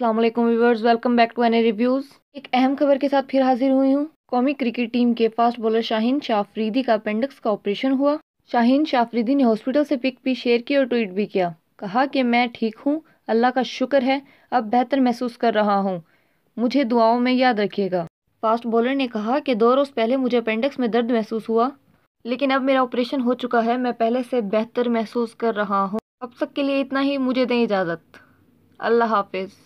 अल्लाम viewers welcome back to any reviews एक अहम खबर के साथ फिर हाजिर हुई हूँ कौमी क्रिकेट टीम के फास्ट बॉलर शाहिन शाहफरीदी का अपेंडिक्स का ऑपरेशन हुआ शाहिन शाहफरीदी ने हॉस्पिटल से पिक भी शेयर की और ट्वीट भी किया कहा कि मैं ठीक हूँ अल्लाह का शुक्र है अब बेहतर महसूस कर रहा हूँ मुझे दुआओं में याद रखिएगा फास्ट बॉलर ने कहा कि दो रोज़ पहले मुझे अपेंडिक्स में दर्द महसूस हुआ लेकिन अब मेरा ऑपरेशन हो चुका है मैं पहले से बेहतर महसूस कर रहा हूँ अब तक के लिए इतना ही मुझे दें इजाज़त अल्लाह हाफिज़